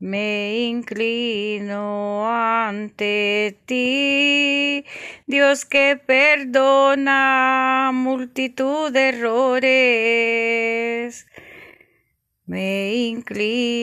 Me inclino ante ti, Dios que perdona multitud de errores. Me inclino.